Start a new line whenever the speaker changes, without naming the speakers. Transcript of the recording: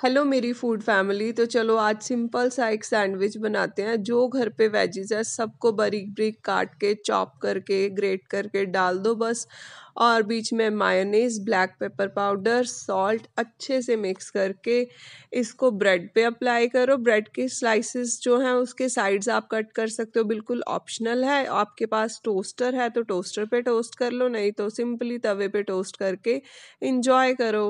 hello मेरी food family तो चलो आज सिंपल सा एक सैंडविच बनाते हैं जो घर पे वेजीज है सबको बारीक बारीक काट के चॉप करके ग्रेट करके डाल दो बस और बीच में mayonnaise black pepper powder salt अच्छे से मिक्स करके इसको ब्रेड पे अप्लाई करो ब्रेड के स्लाइसेस जो हैं उसके साइड्स आप कट कर सकते हो बिल्कुल ऑप्शनल है आपके पास टोस्टर है तो टोस्टर पे टोस्ट कर लो नहीं तो सिंपली तवे पे टोस्ट करके इंजॉय करो